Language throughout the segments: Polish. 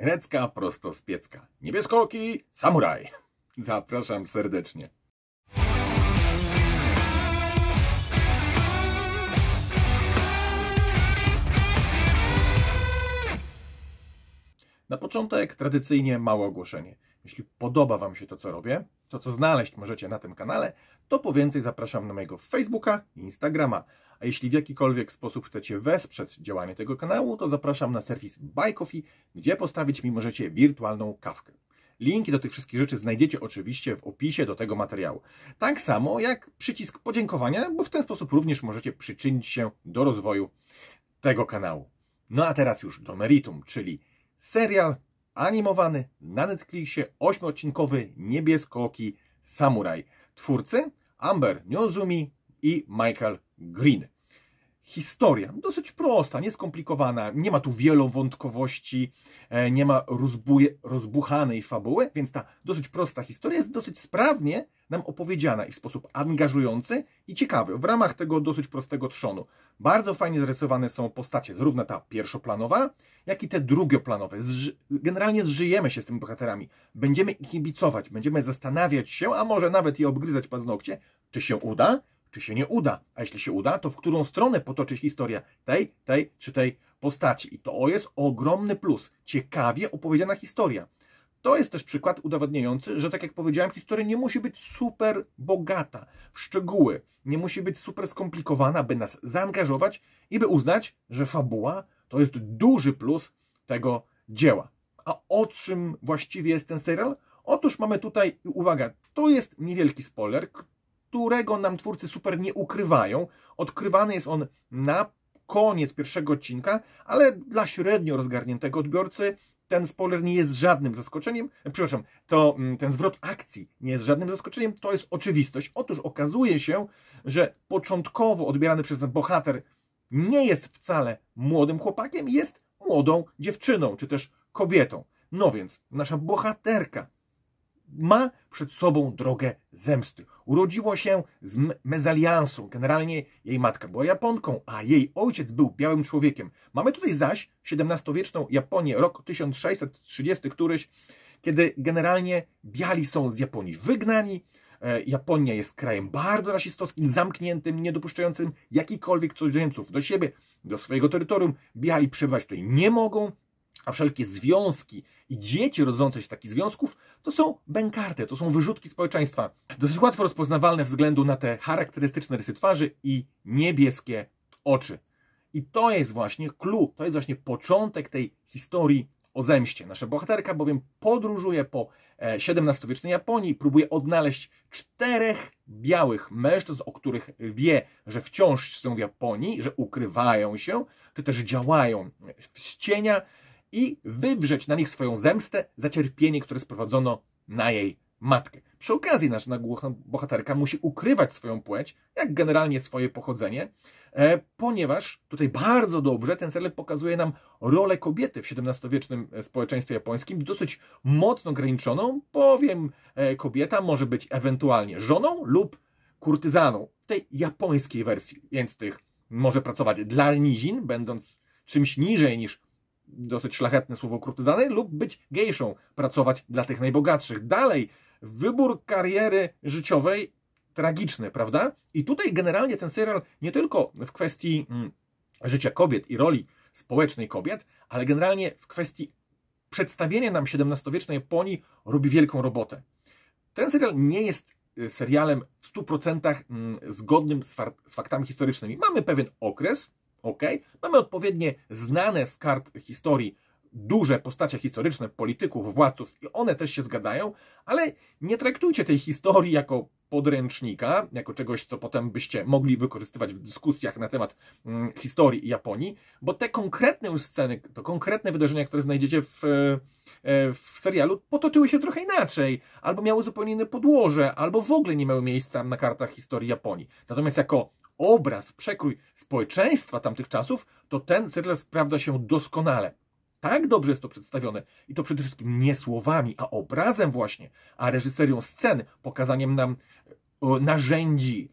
Recka prosto z piecka. Niebieskoki samuraj. Zapraszam serdecznie. Na początek tradycyjnie małe ogłoszenie. Jeśli podoba Wam się to, co robię, to co znaleźć możecie na tym kanale, to po więcej zapraszam na mojego Facebooka i Instagrama. A jeśli w jakikolwiek sposób chcecie wesprzeć działanie tego kanału, to zapraszam na serwis BuyCoffee, gdzie postawić mi możecie wirtualną kawkę. Linki do tych wszystkich rzeczy znajdziecie oczywiście w opisie do tego materiału. Tak samo jak przycisk podziękowania, bo w ten sposób również możecie przyczynić się do rozwoju tego kanału. No a teraz już do meritum, czyli serial animowany na Netflixie, ośmiodcinkowy, niebieskooki samuraj. Twórcy Amber Niozumi i Michael Green. Historia dosyć prosta, nieskomplikowana, nie ma tu wielowątkowości, e, nie ma rozbuje, rozbuchanej fabuły, więc ta dosyć prosta historia jest dosyć sprawnie nam opowiedziana i w sposób angażujący i ciekawy w ramach tego dosyć prostego trzonu. Bardzo fajnie zarysowane są postacie, zarówno ta pierwszoplanowa, jak i te drugoplanowe. generalnie zżyjemy się z tymi bohaterami, będziemy ich kibicować, będziemy zastanawiać się, a może nawet i obgryzać paznokcie, czy się uda, czy się nie uda. A jeśli się uda, to w którą stronę potoczy historia tej, tej czy tej postaci. I to jest ogromny plus. Ciekawie opowiedziana historia. To jest też przykład udowadniający, że tak jak powiedziałem, historia nie musi być super bogata w szczegóły, nie musi być super skomplikowana, by nas zaangażować i by uznać, że fabuła to jest duży plus tego dzieła. A o czym właściwie jest ten serial? Otóż mamy tutaj, uwaga, to jest niewielki spoiler, którego nam twórcy super nie ukrywają. Odkrywany jest on na koniec pierwszego odcinka, ale dla średnio rozgarniętego odbiorcy ten spoiler nie jest żadnym zaskoczeniem. Przepraszam, to mm, ten zwrot akcji nie jest żadnym zaskoczeniem, to jest oczywistość. Otóż okazuje się, że początkowo odbierany przez ten bohater nie jest wcale młodym chłopakiem, jest młodą dziewczyną czy też kobietą. No więc nasza bohaterka ma przed sobą drogę zemsty. Urodziło się z mezaliansu. Generalnie jej matka była Japonką, a jej ojciec był białym człowiekiem. Mamy tutaj zaś XVII-wieczną Japonię, rok 1630 któryś, kiedy generalnie biali są z Japonii wygnani, e, Japonia jest krajem bardzo rasistowskim, zamkniętym, niedopuszczającym jakichkolwiek cudzoziemców do siebie, do swojego terytorium. Biali przebywać tutaj nie mogą, a wszelkie związki i dzieci rodzące się z takich związków to są bękarte, to są wyrzutki społeczeństwa. Dosyć łatwo rozpoznawalne względu na te charakterystyczne rysy twarzy i niebieskie oczy. I to jest właśnie clue, to jest właśnie początek tej historii o zemście. Nasza bohaterka bowiem podróżuje po XVII-wiecznej e, Japonii, próbuje odnaleźć czterech białych mężczyzn, o których wie, że wciąż są w Japonii, że ukrywają się, czy też działają z cienia i wybrzeć na nich swoją zemstę za cierpienie, które sprowadzono na jej matkę. Przy okazji nasza nagłuchna bohaterka musi ukrywać swoją płeć, jak generalnie swoje pochodzenie, e, ponieważ tutaj bardzo dobrze ten serial pokazuje nam rolę kobiety w XVII-wiecznym e, społeczeństwie japońskim, dosyć mocno ograniczoną, bowiem e, kobieta może być ewentualnie żoną lub kurtyzaną w tej japońskiej wersji, więc tych może pracować dla nizin, będąc czymś niżej niż dosyć szlachetne słowo kurtyzanej, lub być gejszą, pracować dla tych najbogatszych. Dalej, wybór kariery życiowej tragiczny, prawda? I tutaj generalnie ten serial nie tylko w kwestii mm, życia kobiet i roli społecznej kobiet, ale generalnie w kwestii przedstawienia nam XVII-wiecznej Japonii robi wielką robotę. Ten serial nie jest y, serialem w 100% mm, zgodnym z faktami historycznymi. Mamy pewien okres, Ok? Mamy odpowiednie znane z kart historii duże postacie historyczne, polityków, władców i one też się zgadzają, ale nie traktujcie tej historii jako podręcznika, jako czegoś, co potem byście mogli wykorzystywać w dyskusjach na temat mm, historii Japonii, bo te konkretne sceny, to konkretne wydarzenia, które znajdziecie w, e, e, w serialu, potoczyły się trochę inaczej, albo miały zupełnie inne podłoże, albo w ogóle nie miały miejsca na kartach historii Japonii. Natomiast jako obraz, przekrój społeczeństwa tamtych czasów, to ten serial sprawdza się doskonale. Tak dobrze jest to przedstawione i to przede wszystkim nie słowami, a obrazem właśnie, a reżyserią scen, pokazaniem nam e, narzędzi,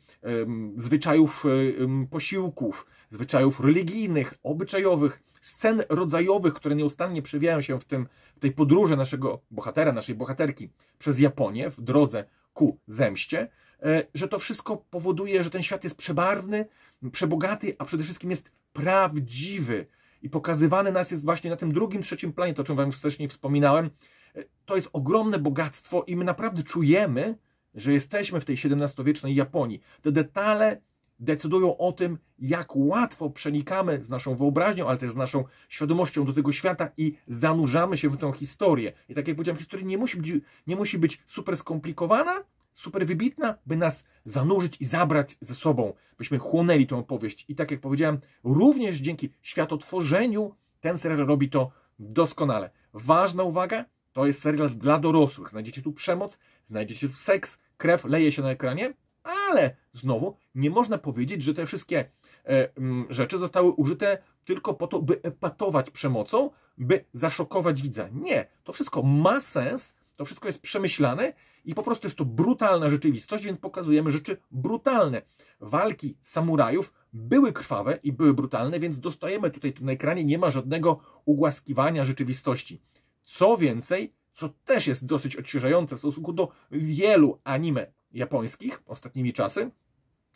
zwyczajów e, posiłków, zwyczajów religijnych, obyczajowych, scen rodzajowych, które nieustannie przewijają się w, tym, w tej podróży naszego bohatera, naszej bohaterki przez Japonię w drodze ku zemście, E, że to wszystko powoduje, że ten świat jest przebarwny, przebogaty, a przede wszystkim jest prawdziwy. I pokazywany nas jest właśnie na tym drugim, trzecim planie, to o czym Wam już wcześniej wspominałem. E, to jest ogromne bogactwo i my naprawdę czujemy, że jesteśmy w tej XVII-wiecznej Japonii. Te detale decydują o tym, jak łatwo przenikamy z naszą wyobraźnią, ale też z naszą świadomością do tego świata i zanurzamy się w tę historię. I tak jak powiedziałem, historia nie musi być, nie musi być super skomplikowana, super wybitna, by nas zanurzyć i zabrać ze sobą, byśmy chłonęli tę opowieść. I tak jak powiedziałem, również dzięki światotworzeniu ten serial robi to doskonale. Ważna uwaga, to jest serial dla dorosłych. Znajdziecie tu przemoc, znajdziecie tu seks, krew leje się na ekranie, ale znowu nie można powiedzieć, że te wszystkie e, m, mm, rzeczy zostały użyte tylko po to, by epatować przemocą, by zaszokować widza. Nie, to wszystko ma sens, to wszystko jest przemyślane i po prostu jest to brutalna rzeczywistość, więc pokazujemy rzeczy brutalne. Walki samurajów były krwawe i były brutalne, więc dostajemy tutaj tu na ekranie, nie ma żadnego ugłaskiwania rzeczywistości. Co więcej, co też jest dosyć odświeżające w stosunku do wielu anime japońskich ostatnimi czasy,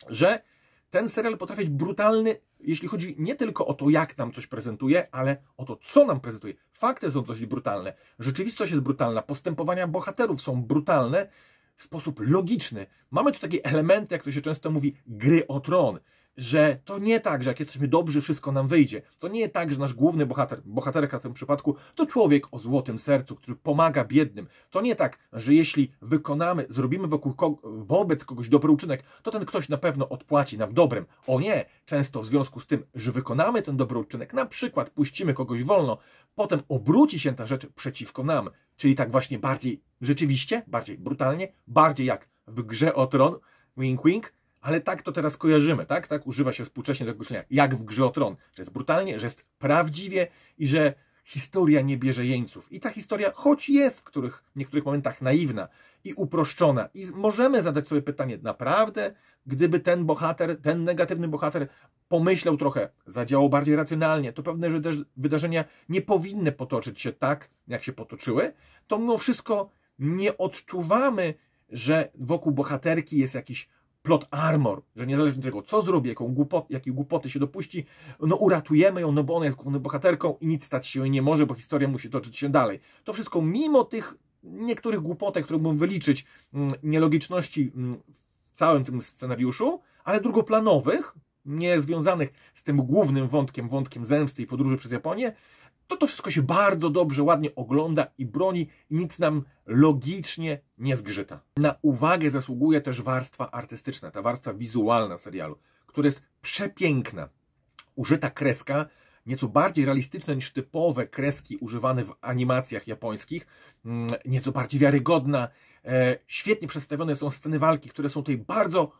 że ten serial potrafi być brutalny, jeśli chodzi nie tylko o to, jak nam coś prezentuje, ale o to, co nam prezentuje. Fakty są dość brutalne, rzeczywistość jest brutalna, postępowania bohaterów są brutalne w sposób logiczny. Mamy tu takie elementy, jak to się często mówi, gry o tron że to nie tak, że jak jesteśmy dobrzy, wszystko nam wyjdzie. To nie tak, że nasz główny bohater, bohaterka w tym przypadku, to człowiek o złotym sercu, który pomaga biednym. To nie tak, że jeśli wykonamy, zrobimy wokół, wobec kogoś dobry uczynek, to ten ktoś na pewno odpłaci nam dobrem. O nie! Często w związku z tym, że wykonamy ten dobry uczynek, na przykład puścimy kogoś wolno, potem obróci się ta rzecz przeciwko nam. Czyli tak właśnie bardziej rzeczywiście, bardziej brutalnie, bardziej jak w grze o tron, wink wink, ale tak to teraz kojarzymy, tak? Tak używa się współcześnie tego określenia, jak w grze o tron, że jest brutalnie, że jest prawdziwie i że historia nie bierze jeńców. I ta historia, choć jest w, których, w niektórych momentach naiwna i uproszczona, i możemy zadać sobie pytanie, naprawdę, gdyby ten bohater, ten negatywny bohater pomyślał trochę, zadziałał bardziej racjonalnie, to pewne że wydarzenia nie powinny potoczyć się tak, jak się potoczyły, to mimo wszystko nie odczuwamy, że wokół bohaterki jest jakiś plot armor, że niezależnie od tego, co zrobi, jaką głupot, jakiej głupoty się dopuści, no uratujemy ją, no bo ona jest główną bohaterką i nic stać się nie może, bo historia musi toczyć się dalej. To wszystko mimo tych niektórych głupotek, które mógłbym wyliczyć, mm, nielogiczności mm, w całym tym scenariuszu, ale drugoplanowych, nie związanych z tym głównym wątkiem, wątkiem zemsty i podróży przez Japonię, to to wszystko się bardzo dobrze, ładnie ogląda i broni, i nic nam logicznie nie zgrzyta. Na uwagę zasługuje też warstwa artystyczna, ta warstwa wizualna serialu, która jest przepiękna. Użyta kreska, nieco bardziej realistyczna niż typowe kreski używane w animacjach japońskich, mm, nieco bardziej wiarygodna. E, świetnie przedstawione są sceny walki, które są tutaj bardzo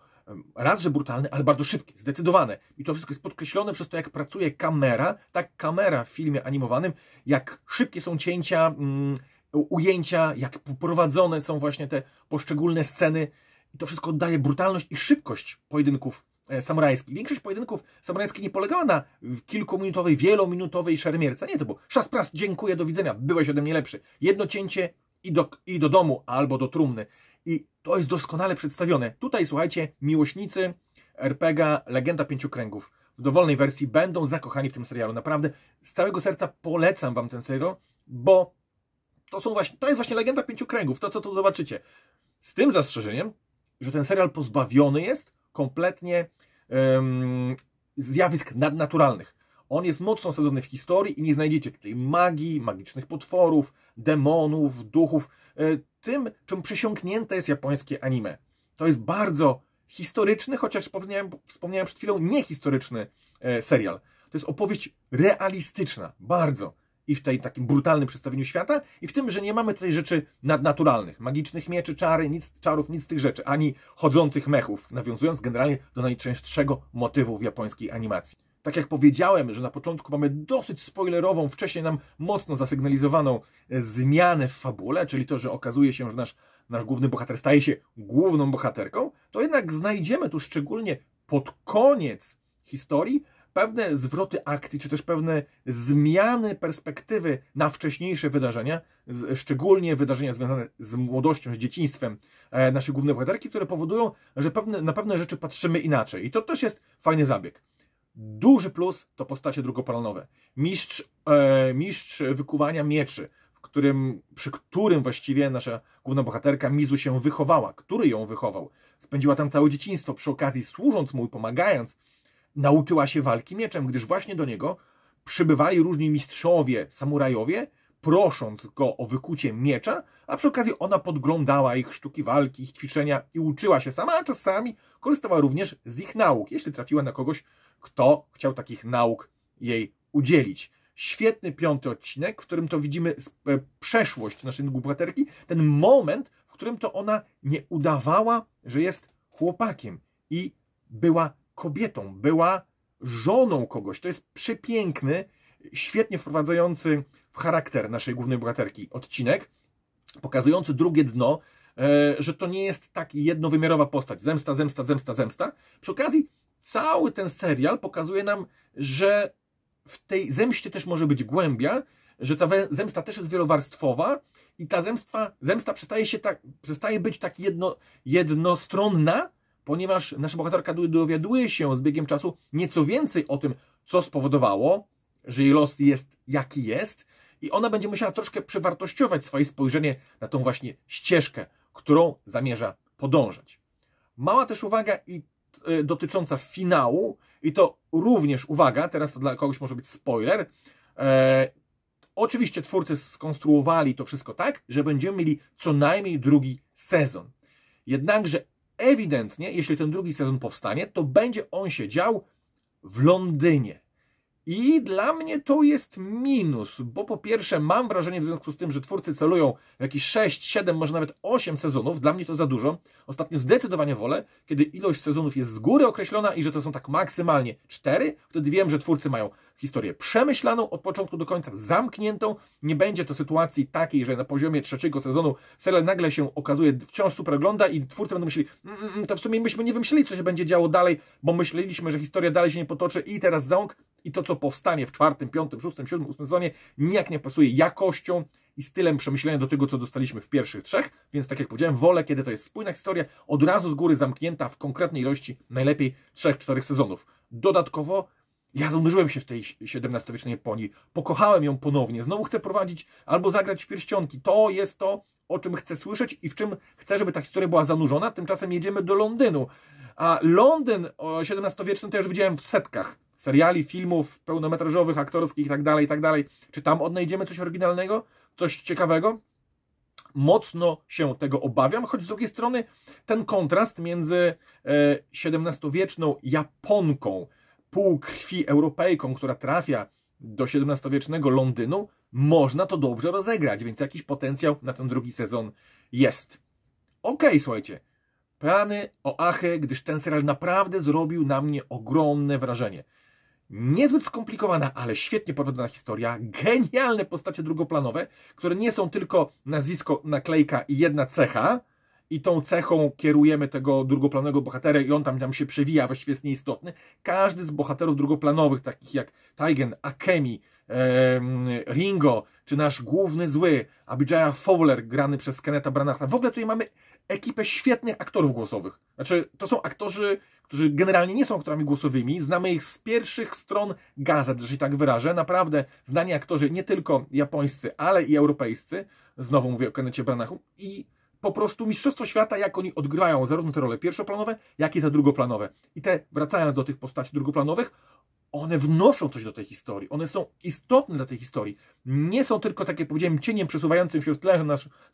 raz, że brutalny, ale bardzo szybki, zdecydowane I to wszystko jest podkreślone przez to, jak pracuje kamera, tak kamera w filmie animowanym, jak szybkie są cięcia, mm, ujęcia, jak prowadzone są właśnie te poszczególne sceny. I to wszystko daje brutalność i szybkość pojedynków e, samurajskich. Większość pojedynków samurajskich nie polegała na kilkuminutowej, wielominutowej szermierce. Nie, to było szas pras, dziękuję, do widzenia, byłeś ode mnie lepszy. Jedno cięcie i do, i do domu albo do trumny. I to jest doskonale przedstawione. Tutaj, słuchajcie, miłośnicy RPG Legenda Pięciu Kręgów w dowolnej wersji będą zakochani w tym serialu. Naprawdę z całego serca polecam Wam ten serial, bo to, są właśnie, to jest właśnie Legenda Pięciu Kręgów, to co tu zobaczycie. Z tym zastrzeżeniem, że ten serial pozbawiony jest kompletnie um, zjawisk nadnaturalnych. On jest mocno osadzony w historii i nie znajdziecie tutaj magii, magicznych potworów, demonów, duchów. E, tym, czym przesiąknięte jest japońskie anime. To jest bardzo historyczny, chociaż wspomniałem, wspomniałem przed chwilą, niehistoryczny e, serial. To jest opowieść realistyczna, bardzo. I w tej takim brutalnym przedstawieniu świata, i w tym, że nie mamy tutaj rzeczy nadnaturalnych, magicznych mieczy, czary, nic, czarów, nic z tych rzeczy, ani chodzących mechów, nawiązując generalnie do najczęstszego motywu w japońskiej animacji tak jak powiedziałem, że na początku mamy dosyć spoilerową, wcześniej nam mocno zasygnalizowaną e, zmianę w fabule, czyli to, że okazuje się, że nasz, nasz główny bohater staje się główną bohaterką, to jednak znajdziemy tu szczególnie pod koniec historii pewne zwroty akcji, czy też pewne zmiany perspektywy na wcześniejsze wydarzenia, szczególnie wydarzenia związane z młodością, z dzieciństwem e, naszej głównej bohaterki, które powodują, że pewne, na pewne rzeczy patrzymy inaczej. I to też jest fajny zabieg. Duży plus to postacie drugoplanowe. Mistrz, e, mistrz wykuwania mieczy, w którym, przy którym właściwie nasza główna bohaterka Mizu się wychowała, który ją wychował. Spędziła tam całe dzieciństwo, przy okazji służąc mu i pomagając, nauczyła się walki mieczem, gdyż właśnie do niego przybywali różni mistrzowie, samurajowie, prosząc go o wykucie miecza, a przy okazji ona podglądała ich sztuki walki, ich ćwiczenia i uczyła się sama, a czasami korzystała również z ich nauk, jeśli trafiła na kogoś, kto chciał takich nauk jej udzielić. Świetny piąty odcinek, w którym to widzimy e, przeszłość naszej bohaterki, ten moment, w którym to ona nie udawała, że jest chłopakiem i była kobietą, była żoną kogoś. To jest przepiękny, świetnie wprowadzający w charakter naszej głównej bohaterki odcinek, pokazujący drugie dno, e, że to nie jest tak jednowymiarowa postać. Zemsta, zemsta, zemsta, zemsta. Przy okazji cały ten serial pokazuje nam, że w tej zemście też może być głębia, że ta zemsta też jest wielowarstwowa i ta zemstwa, zemsta przestaje, się tak, przestaje być tak jedno, jednostronna, ponieważ nasza bohaterka dowiaduje się z biegiem czasu nieco więcej o tym, co spowodowało, że jej los jest jaki jest i ona będzie musiała troszkę przewartościować swoje spojrzenie na tą właśnie ścieżkę, którą zamierza podążać. Mała też uwaga i Y, dotycząca finału i to również, uwaga, teraz to dla kogoś może być spoiler, e, oczywiście twórcy skonstruowali to wszystko tak, że będziemy mieli co najmniej drugi sezon. Jednakże ewidentnie, jeśli ten drugi sezon powstanie, to będzie on się dział w Londynie. I dla mnie to jest minus, bo po pierwsze mam wrażenie w związku z tym, że twórcy celują jakieś 6, 7, może nawet 8 sezonów. Dla mnie to za dużo. Ostatnio zdecydowanie wolę, kiedy ilość sezonów jest z góry określona i że to są tak maksymalnie 4. Wtedy wiem, że twórcy mają historię przemyślaną od początku do końca, zamkniętą. Nie będzie to sytuacji takiej, że na poziomie trzeciego sezonu serial nagle się okazuje, wciąż super ogląda i twórcy będą myśleli, mm, mm, mm, to w sumie myśmy nie wymyślili, co się będzie działo dalej, bo myśleliśmy, że historia dalej się nie potoczy i teraz ząk i to, co powstanie w czwartym, piątym, szóstym, siódmym, ósmym sezonie, nijak nie pasuje jakością i stylem przemyślenia do tego, co dostaliśmy w pierwszych trzech, więc tak jak powiedziałem, wolę, kiedy to jest spójna historia, od razu z góry zamknięta w konkretnej ilości, najlepiej trzech, czterech sezonów. Dodatkowo ja zanurzyłem się w tej XVII-wiecznej Japonii, pokochałem ją ponownie, znowu chcę prowadzić albo zagrać w pierścionki. To jest to, o czym chcę słyszeć i w czym chcę, żeby ta historia była zanurzona. Tymczasem jedziemy do Londynu. A Londyn XVII-wieczny to już widziałem w setkach seriali, filmów pełnometrażowych, aktorskich itd., tak itd. Tak Czy tam odnajdziemy coś oryginalnego, coś ciekawego? Mocno się tego obawiam, choć z drugiej strony ten kontrast między XVII-wieczną e, Japonką, półkrwi Europejką, która trafia do XVII-wiecznego Londynu, można to dobrze rozegrać, więc jakiś potencjał na ten drugi sezon jest. Okej, okay, słuchajcie, plany o Ache, gdyż ten serial naprawdę zrobił na mnie ogromne wrażenie. Niezbyt skomplikowana, ale świetnie prowadzona historia, genialne postacie drugoplanowe, które nie są tylko nazwisko, naklejka i jedna cecha, i tą cechą kierujemy tego drugoplanowego bohatera i on tam, tam się przewija, właściwie jest nieistotny. Każdy z bohaterów drugoplanowych, takich jak Taigen, Akemi, Ringo, czy nasz główny zły, Abijaya Fowler, grany przez Keneta Branagha. W ogóle tutaj mamy ekipę świetnych aktorów głosowych. Znaczy, to są aktorzy, którzy generalnie nie są aktorami głosowymi. Znamy ich z pierwszych stron gazet, że się tak wyrażę. Naprawdę znani aktorzy, nie tylko japońscy, ale i europejscy. Znowu mówię o Kenecie Branachu. I po prostu Mistrzostwo Świata, jak oni odgrywają zarówno te role pierwszoplanowe, jak i te drugoplanowe. I te, wracając do tych postaci drugoplanowych, one wnoszą coś do tej historii, one są istotne dla tej historii. Nie są tylko, tak jak powiedziałem, cieniem przesuwającym się w tle, że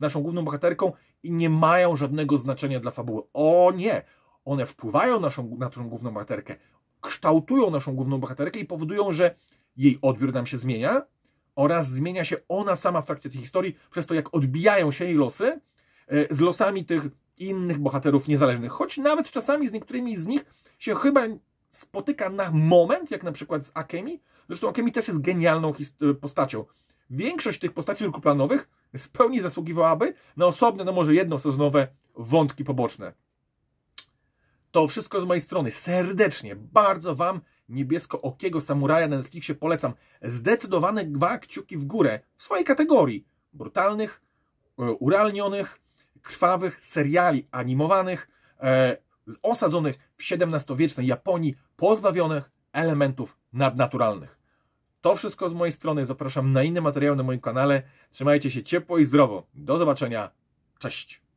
naszą główną bohaterką i nie mają żadnego znaczenia dla fabuły. O nie! One wpływają naszą, na naszą główną bohaterkę, kształtują naszą główną bohaterkę i powodują, że jej odbiór nam się zmienia oraz zmienia się ona sama w trakcie tej historii przez to, jak odbijają się jej losy E, z losami tych innych bohaterów niezależnych. Choć nawet czasami z niektórymi z nich się chyba spotyka na moment, jak na przykład z Akemi. Zresztą Akemi też jest genialną e, postacią. Większość tych postaci drugoplanowych w pełni zasługiwałaby na osobne, no może jednosezonowe wątki poboczne. To wszystko z mojej strony. Serdecznie, bardzo Wam niebiesko-okiego samuraja na Netflixie polecam. Zdecydowane dwa kciuki w górę w swojej kategorii. Brutalnych, e, uralnionych, krwawych seriali animowanych, e, osadzonych w XVII-wiecznej Japonii, pozbawionych elementów nadnaturalnych. To wszystko z mojej strony. Zapraszam na inne materiały na moim kanale. Trzymajcie się ciepło i zdrowo. Do zobaczenia. Cześć.